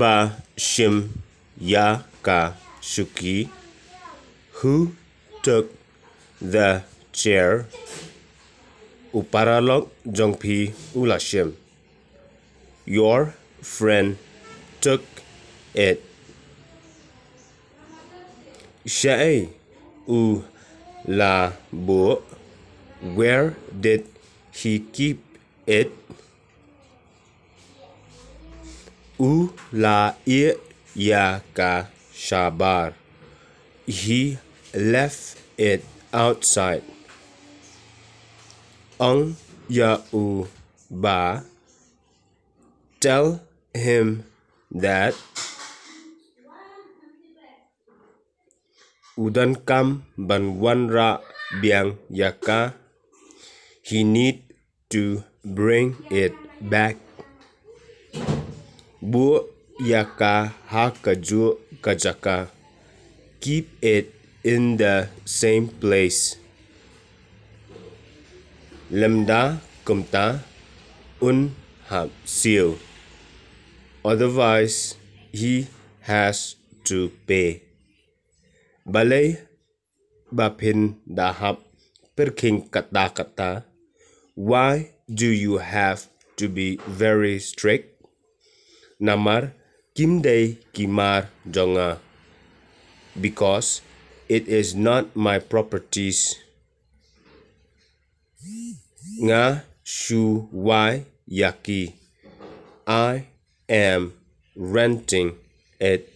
ba shim ya ka shuki. who took the chair, Uparalok Jongpi Ulashim, your friend took it. Shae U La Bo, where did he keep it? ka Shabar. He left it outside. Ong Yau Ba. Tell him that udan kam ban wanra biang yaka he need to bring it back Bu yaka kaju kajaka. Keep it in the same place. Lamda kumta un ham seal. Otherwise, he has to pay. Balay bapin dahap perking kata kata. Why do you have to be very strict? Namar Kimdei Kimar Jonga because it is not my properties. Nga Shu Wai Yaki I am renting it